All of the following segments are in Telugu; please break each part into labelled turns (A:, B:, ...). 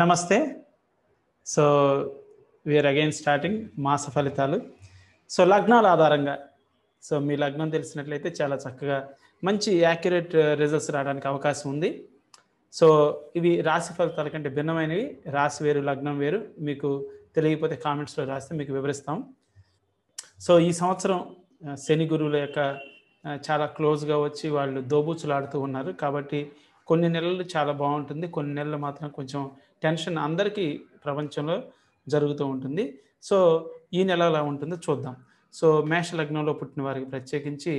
A: నమస్తే సో వీఆర్ అగైన్ స్టార్టింగ్ మాస ఫలితాలు సో లగ్నాల ఆధారంగా సో మీ లగ్నం తెలిసినట్లయితే చాలా చక్కగా మంచి యాక్యురేట్ రిజల్ట్స్ uh, రావడానికి అవకాశం ఉంది సో ఇవి రాశి ఫలితాల కంటే భిన్నమైనవి రాశి వేరు లగ్నం వేరు మీకు తెలియకపోతే కామెంట్స్లో రాస్తే మీకు వివరిస్తాం సో ఈ సంవత్సరం uh, శని గురువుల యొక్క uh, చాలా క్లోజ్గా వచ్చి వాళ్ళు ఆడుతూ ఉన్నారు కాబట్టి కొన్ని నెలలు చాలా బాగుంటుంది కొన్ని నెలలు మాత్రం కొంచెం టెన్షన్ అందరికీ ప్రపంచంలో జరుగుతూ ఉంటుంది సో ఈ నెల ఎలా ఉంటుందో చూద్దాం సో మేష లగ్నంలో పుట్టిన వారికి ప్రత్యేకించి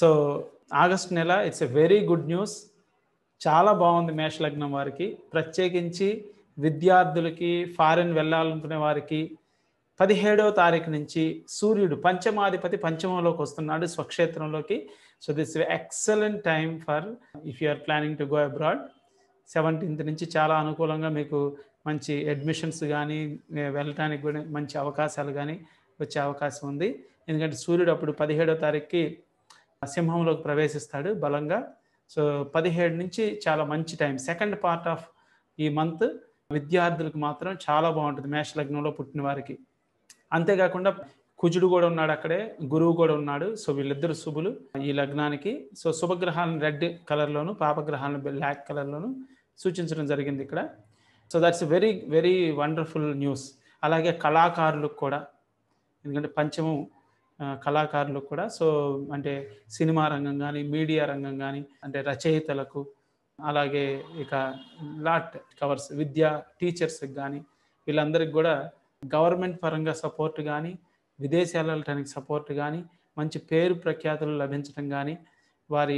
A: సో ఆగస్ట్ నెల it's a very good news చాలా బాగుంది మేష లగ్నం వారికి ప్రత్యేకించి విద్యార్థులకి ఫారెన్ వెళ్ళాలనుకునే వారికి పదిహేడవ తారీఖు నుంచి సూర్యుడు పంచమాధిపతి పంచమంలోకి వస్తున్నాడు స్వక్షేత్రంలోకి so this excellent time for if you are planning to go abroad seventeenth నుంచి చాలా అనుకూలంగా మీకు మంచి అడ్మిషన్స్ కానీ వెళ్ళటానికి కూడా మంచి అవకాశాలు కానీ వచ్చే అవకాశం ఉంది ఎందుకంటే సూర్యుడు అప్పుడు పదిహేడో తారీఖుకి సింహంలోకి ప్రవేశిస్తాడు బలంగా సో పదిహేడు నుంచి చాలా మంచి టైం సెకండ్ పార్ట్ ఆఫ్ ఈ మంత్ విద్యార్థులకు మాత్రం చాలా బాగుంటుంది మేషలగ్నంలో పుట్టిన వారికి అంతేకాకుండా కుజుడు కూడా ఉన్నాడు అక్కడే గురువు కూడా ఉన్నాడు సో వీళ్ళిద్దరు శుభులు ఈ లగ్నానికి సో శుభగ్రహాలను రెడ్ కలర్లోను పాపగ్రహాలను బ్లాక్ కలర్లోను సూచించడం జరిగింది ఇక్కడ so that's very very wonderful news అలాగే కళాకారులకు కూడా ఎందుకంటే పంచము కళాకారులకు కూడా సో అంటే సినిమా రంగం కానీ మీడియా రంగం కానీ అంటే రచయితలకు అలాగే ఇక లాట్ కవర్స్ విద్యా టీచర్స్కి కానీ వీళ్ళందరికీ కూడా గవర్నమెంట్ పరంగా సపోర్ట్ కానీ విదేశాల వెళ్ళటానికి సపోర్ట్ కానీ మంచి పేరు ప్రఖ్యాతులు లభించడం కానీ వారి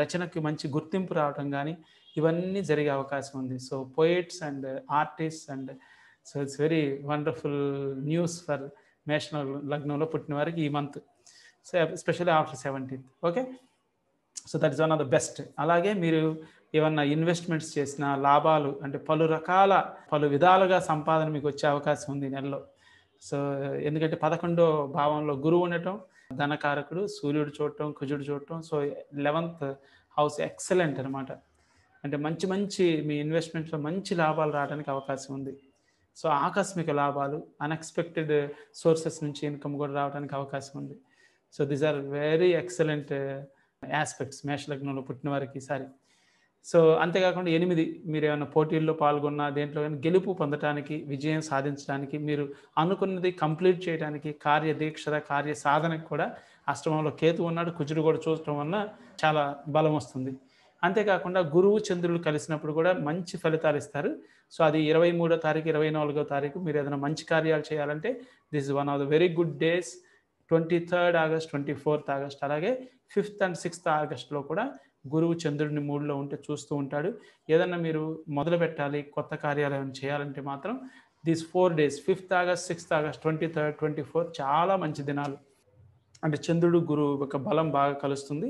A: రచనకి మంచి గుర్తింపు రావడం కానీ ఇవన్నీ జరిగే అవకాశం ఉంది so poets and artist and so it's very wonderful news for national లగ్నంలో పుట్టిన వారికి ఈ month so especially after seventeenth okay so that is one of the best అలాగే మీరు ఏమన్నా ఇన్వెస్ట్మెంట్స్ చేసిన లాభాలు అంటే పలు రకాల పలు విధాలుగా సంపాదన మీకు వచ్చే అవకాశం ఉంది నెలలో సో ఎందుకంటే పదకొండో భావంలో గురువు ఉండటం ధనకారకుడు సూర్యుడు చూడటం కుజుడు చూడటం సో లెవెంత్ హౌస్ ఎక్సలెంట్ అనమాట అంటే మంచి మంచి మీ ఇన్వెస్ట్మెంట్స్లో మంచి లాభాలు రావడానికి అవకాశం ఉంది సో ఆకస్మిక లాభాలు అన్ఎక్స్పెక్టెడ్ సోర్సెస్ నుంచి ఇన్కమ్ కూడా రావడానికి అవకాశం ఉంది so these are very excellent aspects మేషలగ్నంలో పుట్టిన వారికి ఈసారి సో అంతేకాకుండా ఎనిమిది మీరు ఏమైనా పోటీల్లో పాల్గొన్న దేంట్లో కానీ గెలుపు పొందటానికి విజయం సాధించడానికి మీరు అనుకున్నది కంప్లీట్ చేయడానికి కార్యదీక్ష కార్య సాధనకు కూడా అష్టమంలో కేతు ఉన్నాడు కుజుడు కూడా చూడటం వలన చాలా బలం వస్తుంది అంతేకాకుండా గురువు చంద్రులు కలిసినప్పుడు కూడా మంచి ఫలితాలు ఇస్తారు సో అది ఇరవై మూడో తారీఖు ఇరవై నాలుగో తారీఖు మీరు ఏదైనా మంచి కార్యాలు చేయాలంటే this is one of the very good days twenty third August twenty fourth August అలాగే ఫిఫ్త్ అండ్ సిక్స్త్ ఆగస్ట్లో కూడా గురువు చంద్రుడిని మూడులో ఉంటే చూస్తూ ఉంటాడు ఏదన్నా మీరు మొదలు పెట్టాలి కొత్త కార్యాలయం చేయాలంటే మాత్రం these four days fifth August sixth August twenty third twenty fourth చాలా మంచి దినాలు అంటే చంద్రుడు గురువు యొక్క బలం బాగా కలుస్తుంది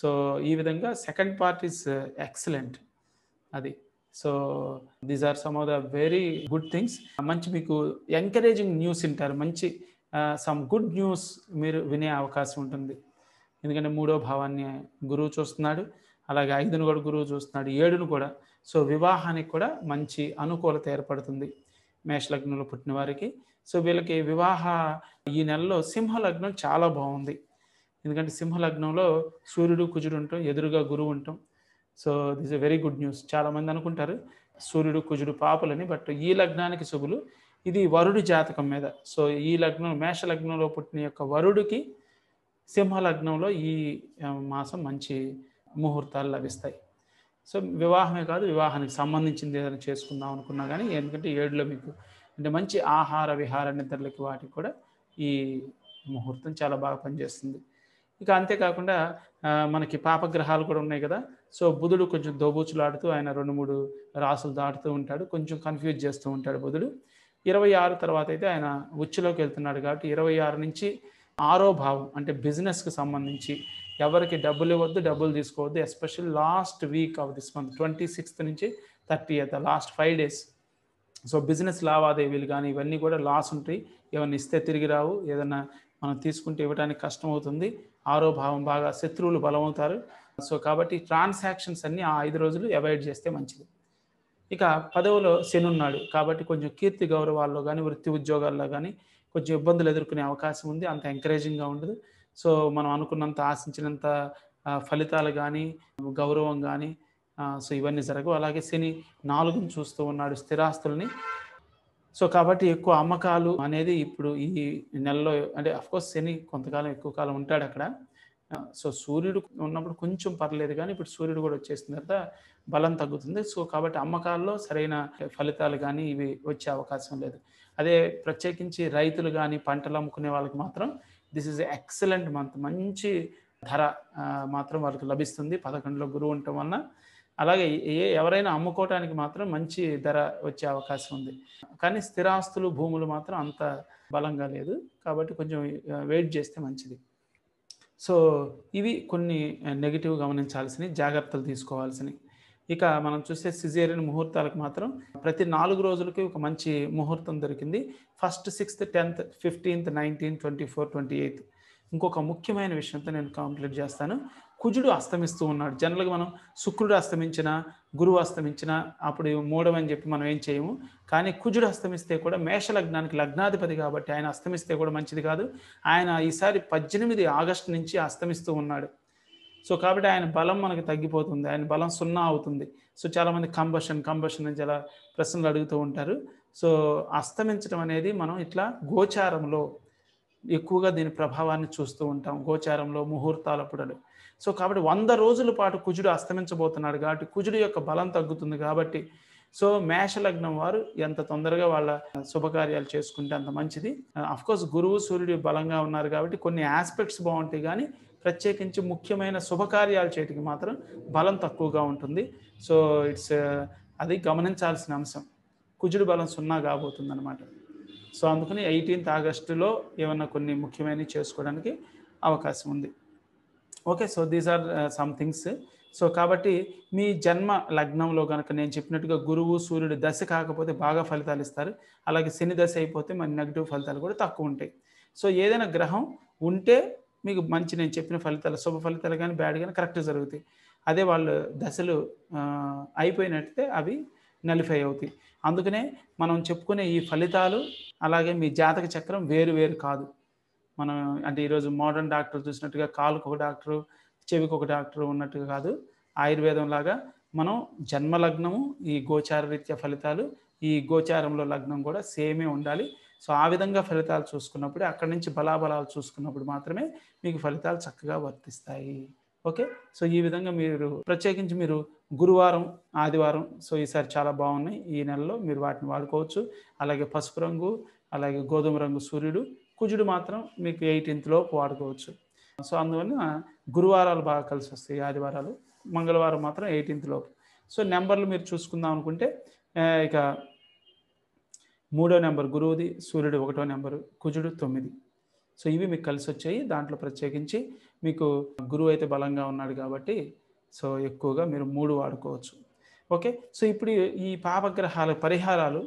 A: సో ఈ విధంగా సెకండ్ పార్ట్ ఈస్ ఎక్సలెంట్ అది so these are some of the very good things మంచి మీకు ఎంకరేజింగ్ న్యూస్ వింటారు మంచి సమ్ గుడ్ న్యూస్ మీరు వినే అవకాశం ఉంటుంది ఎందుకంటే మూడో భావాన్ని గురువు చూస్తున్నాడు అలాగే ఐదును కూడా గురువు చూస్తున్నాడు ఏడును కూడా సో వివాహానికి కూడా మంచి అనుకూలత ఏర్పడుతుంది మేషలగ్నంలో పుట్టిన వారికి సో వీళ్ళకి వివాహ ఈ నెలలో సింహలగ్నం చాలా బాగుంది ఎందుకంటే సింహలగ్నంలో సూర్యుడు కుజుడు ఉంటాం ఎదురుగా గురువు ఉంటాం so this a very good news చాలామంది అనుకుంటారు సూర్యుడు కుజుడు పాపలని బట్ ఈ లగ్నానికి శుభులు ఇది వరుడి జాతకం మీద సో ఈ లగ్నం మేష లగ్నంలో పుట్టిన యొక్క వరుడికి సింహ లగ్నంలో ఈ మాసం మంచి ముహూర్తాలు లభిస్తాయి సో వివాహమే కాదు వివాహానికి సంబంధించింది ఏదైనా చేసుకుందాం అనుకున్నా కానీ ఎందుకంటే ఏడులో మీకు అంటే మంచి ఆహార విహార నిద్రలకి వాటికి కూడా ఈ ముహూర్తం చాలా బాగా పనిచేస్తుంది ఇక అంతేకాకుండా మనకి పాపగ్రహాలు కూడా ఉన్నాయి కదా సో బుధుడు కొంచెం దోబూచులాడుతూ ఆయన రెండు మూడు రాసులు దాటుతూ ఉంటాడు కొంచెం కన్ఫ్యూజ్ చేస్తూ ఉంటాడు బుధుడు ఇరవై ఆరు తర్వాత అయితే ఆయన ఉచ్చులోకి వెళ్తున్నాడు కాబట్టి ఇరవై ఆరు నుంచి ఆరో భావం అంటే బిజినెస్కి సంబంధించి ఎవరికి డబ్బులు ఇవ్వద్దు డబ్బులు తీసుకోవద్దు special last week of this month twenty sixth నుంచి thirty eighth last five days so business లావాదేవీలు కానీ ఇవన్నీ కూడా లాస్ ఉంటాయి ఏమైనా ఇస్తే తిరిగి రావు ఏదన్నా మనం తీసుకుంటే ఇవ్వడానికి కష్టం అవుతుంది ఆరో భావం బాగా శత్రువులు బలమవుతారు సో కాబట్టి ట్రాన్సాక్షన్స్ అన్ని ఆ ఐదు రోజులు అవాయిడ్ చేస్తే మంచిది ఇక పదవులో శని ఉన్నాడు కాబట్టి కొంచెం కీర్తి గౌరవాల్లో కానీ వృత్తి ఉద్యోగాల్లో కానీ కొంచెం ఇబ్బందులు ఎదుర్కొనే అవకాశం ఉంది అంత ఎంకరేజింగ్గా ఉండదు సో మనం అనుకున్నంత ఆశించినంత ఫలితాలు కానీ గౌరవం కానీ సో ఇవన్నీ జరగవు అలాగే శని నాలుగును చూస్తూ ఉన్నాడు స్థిరాస్తుల్ని సో కాబట్టి ఎక్కువ అమ్మకాలు అనేది ఇప్పుడు ఈ నెలలో అంటే అఫ్కోర్స్ శని కొంతకాలం ఎక్కువ కాలం ఉంటాడు అక్కడ సో సూర్యుడు ఉన్నప్పుడు కొంచెం పర్లేదు కానీ ఇప్పుడు సూర్యుడు కూడా వచ్చేసిన తర్వాత బలం తగ్గుతుంది సో కాబట్టి అమ్మకాల్లో సరైన ఫలితాలు కానీ ఇవి వచ్చే అవకాశం లేదు అదే ప్రత్యేకించి రైతులు కానీ పంటలు అమ్ముకునే వాళ్ళకి మాత్రం దిస్ ఈజ్ ఎక్సలెంట్ మంత్ మంచి ధర మాత్రం వాళ్ళకి లభిస్తుంది పదకొండులో గురువు ఉండటం వలన అలాగే ఎవరైనా అమ్ముకోవటానికి మాత్రం మంచి ధర వచ్చే అవకాశం ఉంది కానీ స్థిరాస్తులు భూములు మాత్రం అంత బలంగా లేదు కాబట్టి కొంచెం వెయిట్ చేస్తే మంచిది సో ఇవి కొన్ని నెగిటివ్ గమనించాల్సినవి జాగ్రత్తలు తీసుకోవాల్సినవి ఇక మనం చూసే సిజేరియన్ ముహూర్తాలకు మాత్రం ప్రతి నాలుగు రోజులకి ఒక మంచి ముహూర్తం దొరికింది first sixth tenth fifteenth nineteen twenty four twenty eighth ఇంకొక ముఖ్యమైన విషయంతో నేను కంప్లీట్ చేస్తాను కుజుడు అస్తమిస్తూ ఉన్నాడు జనరల్గా మనం శుక్రుడు అస్తమించిన గురువు అస్తమించిన అప్పుడు మూడవని అని చెప్పి మనం ఏం చేయము కానీ కుజుడు అస్తమిస్తే కూడా మేష లగ్నానికి లగ్నాధిపతి కాబట్టి ఆయన అస్తమిస్తే కూడా మంచిది కాదు ఆయన ఈసారి పద్దెనిమిది ఆగస్టు నుంచి అస్తమిస్తూ ఉన్నాడు సో కాబట్టి ఆయన బలం మనకు తగ్గిపోతుంది ఆయన బలం సున్నా అవుతుంది సో చాలామంది కంబషన్ కంబషన్ అని చాలా ప్రశ్నలు అడుగుతూ ఉంటారు సో అస్తమించడం అనేది మనం ఇట్లా గోచారంలో ఎక్కువగా దీని ప్రభావాన్ని చూస్తూ ఉంటాం గోచారంలో ముహూర్తాలప్పుడలు సో కాబట్టి వంద రోజుల పాటు కుజుడు అస్తమించబోతున్నాడు కాబట్టి కుజుడు యొక్క బలం తగ్గుతుంది కాబట్టి సో మేషలగ్నం వారు ఎంత తొందరగా వాళ్ళ శుభకార్యాలు చేసుకుంటే అంత మంచిది కోర్స్ గురువు సూర్యుడు బలంగా ఉన్నారు కాబట్టి కొన్ని ఆస్పెక్ట్స్ బాగుంటాయి కానీ ప్రత్యేకించి ముఖ్యమైన శుభకార్యాలు చేయటికి మాత్రం బలం తక్కువగా ఉంటుంది సో ఇట్స్ uh, అది గమనించాల్సిన అంశం కుజుడు బలం సున్నా కాబోతుంది అనమాట సో అందుకని ఎయిటీన్త్ ఆగస్టులో ఏమన్నా కొన్ని ముఖ్యమైనవి చేసుకోవడానికి అవకాశం ఉంది okay so these are some things so కాబట్టి మీ జన్మ లగ్నంలో కనుక నేను చెప్పినట్టుగా గురువు సూర్యుడు దశ కాకపోతే బాగా ఫలితాలు ఇస్తారు అలాగే శని దశ అయిపోతే మన నెగిటివ్ ఫలితాలు కూడా తక్కువ ఉంటాయి సో ఏదైనా గ్రహం ఉంటే మీకు మంచి నేను చెప్పిన ఫలితాలు శుభ ఫలితాలు కానీ బ్యాడ్ కానీ కరెక్ట్ జరుగుతాయి అదే వాళ్ళు దశలు uh, అయిపోయినట్టే అవి నలిఫై అవుతాయి అందుకనే మనం చెప్పుకునే ఈ ఫలితాలు అలాగే మీ జాతక చక్రం వేరు వేరు కాదు మనం అంటే ఈరోజు మోడర్న్ డాక్టర్ చూసినట్టుగా కాలుకు ఒక డాక్టరు చెవికి ఒక డాక్టర్ ఉన్నట్టుగా కాదు ఆయుర్వేదం లాగా మనం జన్మ లగ్నము ఈ గోచార రీత్యా ఫలితాలు ఈ గోచారంలో లగ్నం కూడా సేమే ఉండాలి సో ఆ విధంగా ఫలితాలు చూసుకున్నప్పుడు అక్కడి నుంచి బలాబలాలు చూసుకున్నప్పుడు మాత్రమే మీకు ఫలితాలు చక్కగా వర్తిస్తాయి ఓకే సో ఈ విధంగా మీరు ప్రత్యేకించి మీరు గురువారం ఆదివారం సో ఈసారి చాలా బాగున్నాయి ఈ నెలలో మీరు వాటిని వాడుకోవచ్చు అలాగే పసుపు రంగు అలాగే గోధుమ రంగు సూర్యుడు కుజుడు మాత్రం మీకు ఎయిటీన్త్ లోపు వాడుకోవచ్చు సో అందువల్ల గురువారాలు బాగా కలిసి వస్తాయి ఆదివారాలు మంగళవారం మాత్రం ఎయిటీన్త్ లోపు సో నెంబర్లు మీరు చూసుకుందాం అనుకుంటే ఇక మూడో నెంబర్ గురువుది సూర్యుడు ఒకటో నెంబరు కుజుడు తొమ్మిది సో ఇవి మీకు కలిసి వచ్చాయి దాంట్లో ప్రత్యేకించి మీకు గురువు అయితే బలంగా ఉన్నాడు కాబట్టి సో ఎక్కువగా మీరు మూడు వాడుకోవచ్చు ఓకే సో ఇప్పుడు ఈ పాపగ్రహాల పరిహారాలు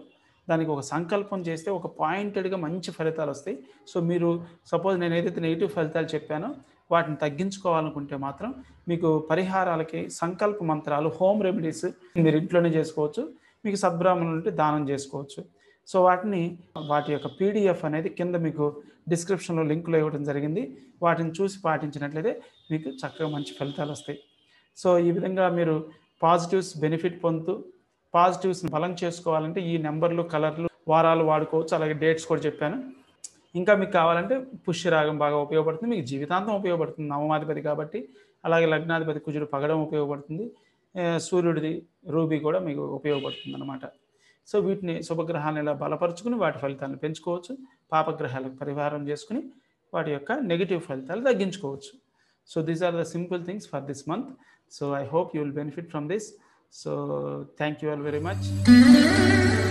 A: దానికి ఒక సంకల్పం చేస్తే ఒక పాయింటెడ్గా మంచి ఫలితాలు వస్తాయి సో మీరు సపోజ్ నేను ఏదైతే నెగిటివ్ ఫలితాలు చెప్పానో వాటిని తగ్గించుకోవాలనుకుంటే మాత్రం మీకు పరిహారాలకి సంకల్ప మంత్రాలు హోమ్ రెమెడీస్ మీరు ఇంట్లోనే చేసుకోవచ్చు మీకు సబ్రాహ్మణులు ఉంటే దానం చేసుకోవచ్చు సో వాటిని వాటి యొక్క పీడిఎఫ్ అనేది కింద మీకు డిస్క్రిప్షన్లో లింకులు ఇవ్వడం జరిగింది వాటిని చూసి పాటించినట్లయితే మీకు చక్కగా మంచి ఫలితాలు వస్తాయి సో ఈ విధంగా మీరు పాజిటివ్స్ బెనిఫిట్ పొందుతూ పాజిటివ్స్ని బలం చేసుకోవాలంటే ఈ నెంబర్లు కలర్లు వారాలు వాడుకోవచ్చు అలాగే డేట్స్ కూడా చెప్పాను ఇంకా మీకు కావాలంటే పుష్యరాగం బాగా ఉపయోగపడుతుంది మీకు జీవితాంతం ఉపయోగపడుతుంది నవమాధిపతి కాబట్టి అలాగే లగ్నాధిపతి కుజుడు పగడం ఉపయోగపడుతుంది సూర్యుడిది రూబీ కూడా మీకు ఉపయోగపడుతుంది అనమాట సో వీటిని శుభగ్రహాలను ఇలా బలపరుచుకుని వాటి ఫలితాలను పెంచుకోవచ్చు పాపగ్రహాలకు పరిహారం చేసుకుని వాటి యొక్క నెగిటివ్ ఫలితాలు తగ్గించుకోవచ్చు so these are the simple things for this month So I hope you will benefit from this. So thank you all very much.